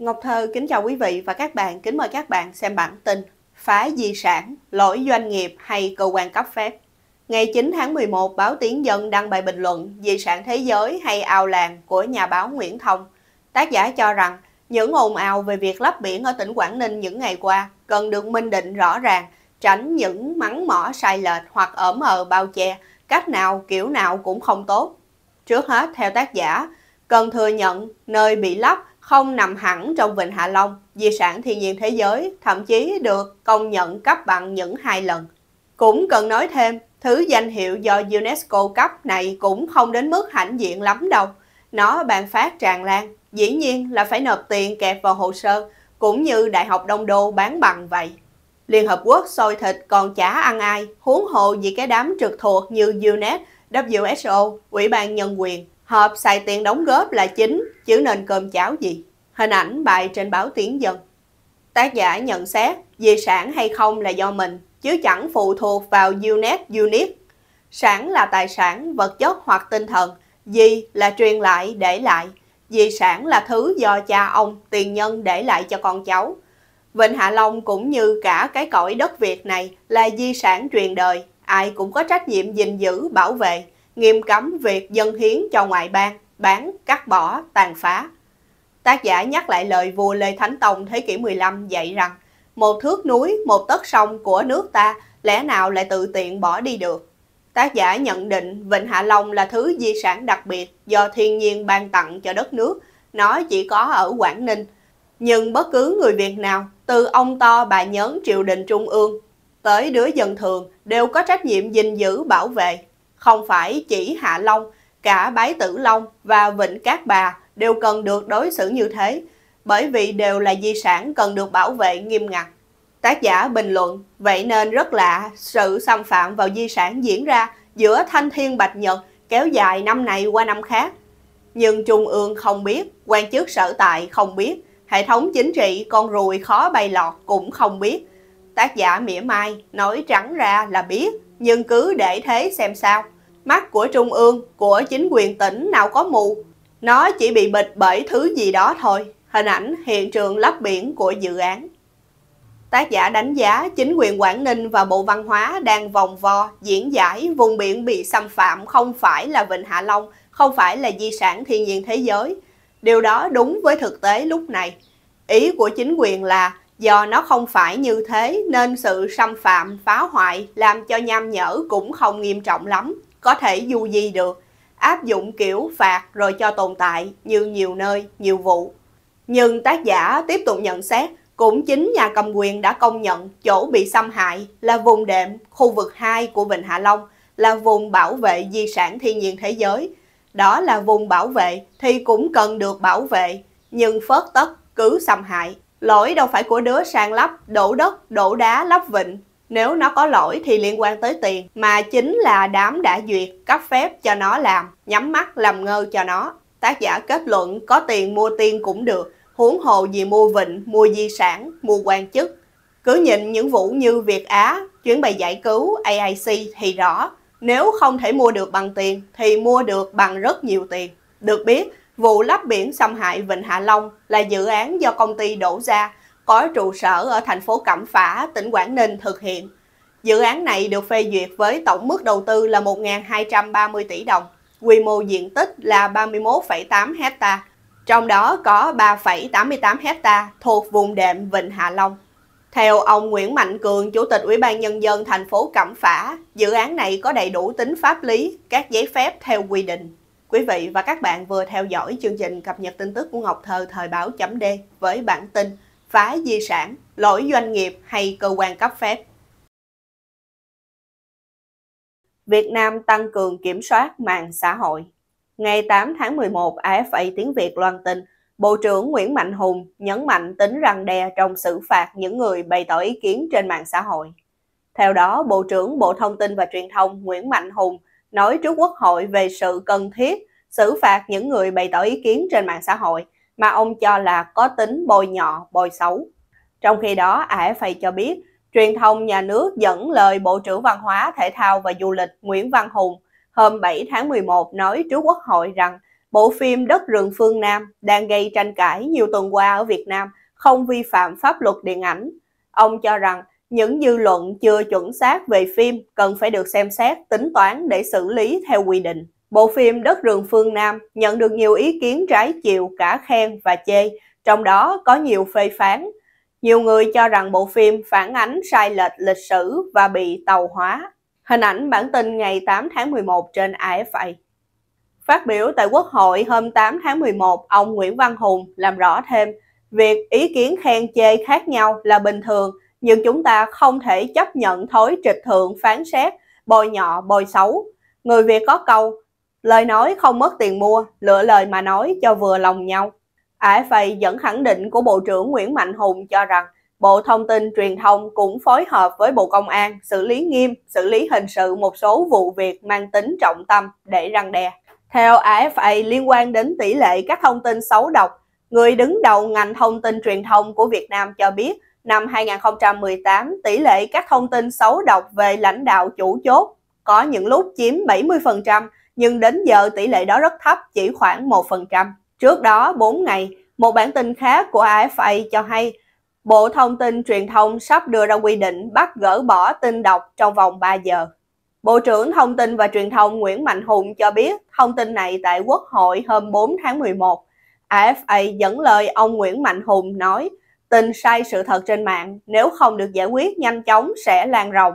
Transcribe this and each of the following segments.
Ngọc Thơ kính chào quý vị và các bạn, kính mời các bạn xem bản tin Phá di sản, lỗi doanh nghiệp hay cơ quan cấp phép Ngày 9 tháng 11, báo Tiếng Dân đăng bài bình luận Di sản thế giới hay ao làng của nhà báo Nguyễn Thông Tác giả cho rằng những ồn ào về việc lấp biển ở tỉnh Quảng Ninh những ngày qua cần được minh định rõ ràng, tránh những mắng mỏ sai lệch hoặc ẩm mờ bao che, cách nào kiểu nào cũng không tốt. Trước hết, theo tác giả, cần thừa nhận nơi bị lấp không nằm hẳn trong Vịnh Hạ Long, di sản thiên nhiên thế giới, thậm chí được công nhận cấp bằng những hai lần. Cũng cần nói thêm, thứ danh hiệu do UNESCO cấp này cũng không đến mức hãnh diện lắm đâu. Nó ban phát tràn lan, dĩ nhiên là phải nộp tiền kẹp vào hồ sơ, cũng như Đại học Đông Đô bán bằng vậy. Liên Hợp Quốc sôi thịt còn chả ăn ai, huống hộ vì cái đám trực thuộc như UNESCO, WHO, Ủy ban Nhân quyền, Hợp xài tiền đóng góp là chính, chứ nên cơm cháo gì. Hình ảnh bài trên báo Tiếng Dân. Tác giả nhận xét di sản hay không là do mình, chứ chẳng phụ thuộc vào UNET, UNIT. Sản là tài sản, vật chất hoặc tinh thần, di là truyền lại, để lại. Di sản là thứ do cha ông, tiền nhân để lại cho con cháu. Vịnh Hạ Long cũng như cả cái cõi đất Việt này là di sản truyền đời, ai cũng có trách nhiệm gìn giữ, bảo vệ, nghiêm cấm việc dân hiến cho ngoại bang, bán, cắt bỏ, tàn phá. Tác giả nhắc lại lời vua Lê Thánh Tông thế kỷ 15 dạy rằng một thước núi, một tấc sông của nước ta lẽ nào lại tự tiện bỏ đi được. Tác giả nhận định Vịnh Hạ Long là thứ di sản đặc biệt do thiên nhiên ban tặng cho đất nước, nó chỉ có ở Quảng Ninh. Nhưng bất cứ người Việt nào, từ ông to bà nhớn triều đình trung ương, tới đứa dân thường đều có trách nhiệm gìn giữ bảo vệ không phải chỉ Hạ Long, cả Bái Tử Long và Vịnh Cát Bà đều cần được đối xử như thế, bởi vì đều là di sản cần được bảo vệ nghiêm ngặt. Tác giả bình luận, vậy nên rất lạ sự xâm phạm vào di sản diễn ra giữa Thanh Thiên Bạch Nhật kéo dài năm này qua năm khác. Nhưng Trung ương không biết, quan chức sở tại không biết, hệ thống chính trị con ruồi khó bay lọt cũng không biết. Tác giả mỉa mai, nói trắng ra là biết, nhưng cứ để thế xem sao. Mắt của Trung ương, của chính quyền tỉnh nào có mù, nó chỉ bị bịt bởi thứ gì đó thôi. Hình ảnh hiện trường lấp biển của dự án. Tác giả đánh giá chính quyền Quảng Ninh và Bộ Văn hóa đang vòng vo, diễn giải vùng biển bị xâm phạm không phải là Vịnh Hạ Long, không phải là di sản thiên nhiên thế giới. Điều đó đúng với thực tế lúc này. Ý của chính quyền là Do nó không phải như thế nên sự xâm phạm, phá hoại làm cho nham nhở cũng không nghiêm trọng lắm, có thể du di được, áp dụng kiểu phạt rồi cho tồn tại như nhiều nơi, nhiều vụ. Nhưng tác giả tiếp tục nhận xét, cũng chính nhà cầm quyền đã công nhận chỗ bị xâm hại là vùng đệm khu vực 2 của Vịnh Hạ Long, là vùng bảo vệ di sản thiên nhiên thế giới. Đó là vùng bảo vệ thì cũng cần được bảo vệ, nhưng phớt tất cứ xâm hại. Lỗi đâu phải của đứa sang lắp, đổ đất, đổ đá, lắp vịnh. Nếu nó có lỗi thì liên quan tới tiền, mà chính là đám đã duyệt, cấp phép cho nó làm, nhắm mắt làm ngơ cho nó. Tác giả kết luận có tiền mua tiên cũng được, huống hồ gì mua vịnh, mua di sản, mua quan chức. Cứ nhìn những vụ như Việt Á, chuyến bay giải cứu, AIC thì rõ, nếu không thể mua được bằng tiền thì mua được bằng rất nhiều tiền. Được biết, Vụ lắp biển xâm hại Vịnh Hạ Long là dự án do công ty đổ ra, có trụ sở ở thành phố Cẩm Phả, tỉnh Quảng Ninh thực hiện. Dự án này được phê duyệt với tổng mức đầu tư là 1.230 tỷ đồng, quy mô diện tích là 31,8 hecta, trong đó có 3,88 hecta thuộc vùng đệm Vịnh Hạ Long. Theo ông Nguyễn Mạnh Cường, Chủ tịch Ủy ban Nhân dân thành phố Cẩm Phả, dự án này có đầy đủ tính pháp lý, các giấy phép theo quy định. Quý vị và các bạn vừa theo dõi chương trình cập nhật tin tức của Ngọc Thơ thời báo chấm D với bản tin phá di sản, lỗi doanh nghiệp hay cơ quan cấp phép. Việt Nam tăng cường kiểm soát mạng xã hội. Ngày 8 tháng 11, AFA Tiếng Việt loan tin, Bộ trưởng Nguyễn Mạnh Hùng nhấn mạnh tính răng đe trong xử phạt những người bày tỏ ý kiến trên mạng xã hội. Theo đó, Bộ trưởng Bộ Thông tin và Truyền thông Nguyễn Mạnh Hùng nói trước Quốc hội về sự cần thiết xử phạt những người bày tỏ ý kiến trên mạng xã hội mà ông cho là có tính bôi nhọ, bôi xấu. Trong khi đó, AFA cho biết, truyền thông nhà nước dẫn lời Bộ trưởng Văn hóa, Thể thao và Du lịch Nguyễn Văn Hùng hôm 7 tháng 11 nói trước Quốc hội rằng bộ phim Đất rừng phương Nam đang gây tranh cãi nhiều tuần qua ở Việt Nam không vi phạm pháp luật điện ảnh. Ông cho rằng những dư luận chưa chuẩn xác về phim cần phải được xem xét, tính toán để xử lý theo quy định. Bộ phim Đất rừng phương Nam nhận được nhiều ý kiến trái chiều cả khen và chê, trong đó có nhiều phê phán. Nhiều người cho rằng bộ phim phản ánh sai lệch lịch sử và bị tàu hóa. Hình ảnh bản tin ngày 8 tháng 11 trên AFA. Phát biểu tại Quốc hội hôm 8 tháng 11, ông Nguyễn Văn Hùng làm rõ thêm việc ý kiến khen chê khác nhau là bình thường nhưng chúng ta không thể chấp nhận thói trịch thượng phán xét, bồi nhọ, bồi xấu. Người Việt có câu, lời nói không mất tiền mua, lựa lời mà nói cho vừa lòng nhau. AFA dẫn khẳng định của Bộ trưởng Nguyễn Mạnh Hùng cho rằng Bộ Thông tin Truyền thông cũng phối hợp với Bộ Công an xử lý nghiêm, xử lý hình sự một số vụ việc mang tính trọng tâm để răng đe. Theo AFA liên quan đến tỷ lệ các thông tin xấu độc, người đứng đầu ngành thông tin truyền thông của Việt Nam cho biết năm 2018, tỷ lệ các thông tin xấu độc về lãnh đạo chủ chốt có những lúc chiếm 70%, nhưng đến giờ tỷ lệ đó rất thấp, chỉ khoảng 1%. Trước đó 4 ngày, một bản tin khác của AFA cho hay Bộ Thông tin Truyền thông sắp đưa ra quy định bắt gỡ bỏ tin độc trong vòng 3 giờ. Bộ trưởng Thông tin và Truyền thông Nguyễn Mạnh Hùng cho biết thông tin này tại Quốc hội hôm 4 tháng 11. AFA dẫn lời ông Nguyễn Mạnh Hùng nói tin sai sự thật trên mạng nếu không được giải quyết nhanh chóng sẽ lan rộng.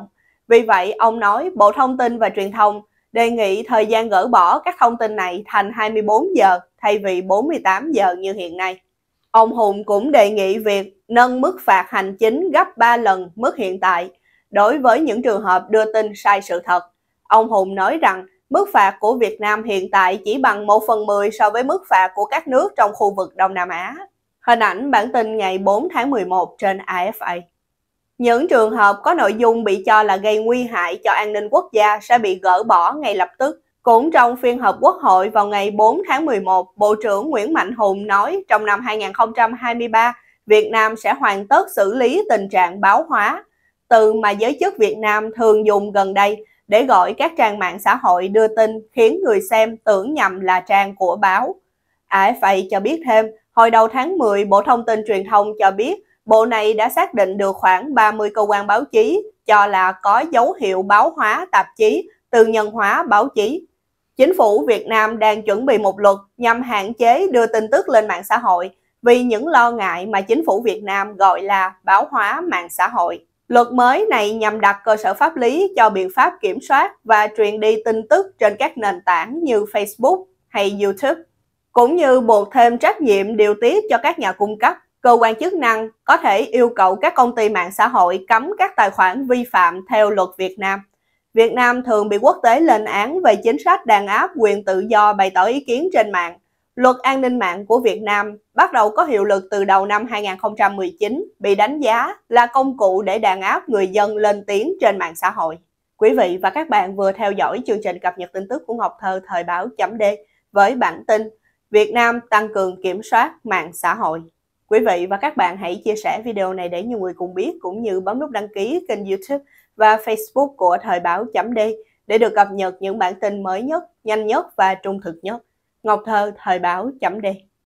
Vì vậy, ông nói Bộ Thông tin và Truyền thông đề nghị thời gian gỡ bỏ các thông tin này thành 24 giờ thay vì 48 giờ như hiện nay. Ông Hùng cũng đề nghị việc nâng mức phạt hành chính gấp 3 lần mức hiện tại đối với những trường hợp đưa tin sai sự thật. Ông Hùng nói rằng mức phạt của Việt Nam hiện tại chỉ bằng 1 phần 10 so với mức phạt của các nước trong khu vực Đông Nam Á. Hình ảnh bản tin ngày 4 tháng 11 trên AFA. Những trường hợp có nội dung bị cho là gây nguy hại cho an ninh quốc gia sẽ bị gỡ bỏ ngay lập tức. Cũng trong phiên họp quốc hội vào ngày 4 tháng 11, Bộ trưởng Nguyễn Mạnh Hùng nói trong năm 2023, Việt Nam sẽ hoàn tất xử lý tình trạng báo hóa, từ mà giới chức Việt Nam thường dùng gần đây để gọi các trang mạng xã hội đưa tin khiến người xem tưởng nhầm là trang của báo. AFA cho biết thêm, Hồi đầu tháng 10, Bộ Thông tin Truyền thông cho biết bộ này đã xác định được khoảng 30 cơ quan báo chí cho là có dấu hiệu báo hóa tạp chí, tư nhân hóa báo chí. Chính phủ Việt Nam đang chuẩn bị một luật nhằm hạn chế đưa tin tức lên mạng xã hội vì những lo ngại mà chính phủ Việt Nam gọi là báo hóa mạng xã hội. Luật mới này nhằm đặt cơ sở pháp lý cho biện pháp kiểm soát và truyền đi tin tức trên các nền tảng như Facebook hay YouTube cũng như buộc thêm trách nhiệm điều tiết cho các nhà cung cấp, cơ quan chức năng có thể yêu cầu các công ty mạng xã hội cấm các tài khoản vi phạm theo luật Việt Nam. Việt Nam thường bị quốc tế lên án về chính sách đàn áp quyền tự do bày tỏ ý kiến trên mạng. Luật an ninh mạng của Việt Nam bắt đầu có hiệu lực từ đầu năm 2019, bị đánh giá là công cụ để đàn áp người dân lên tiếng trên mạng xã hội. Quý vị và các bạn vừa theo dõi chương trình cập nhật tin tức của Ngọc Thơ thời báo chấm D với bản tin Việt Nam tăng cường kiểm soát mạng xã hội. Quý vị và các bạn hãy chia sẻ video này để nhiều người cùng biết cũng như bấm nút đăng ký kênh YouTube và Facebook của Thời báo D để được cập nhật những bản tin mới nhất, nhanh nhất và trung thực nhất. Ngọc Thơ Thời báo D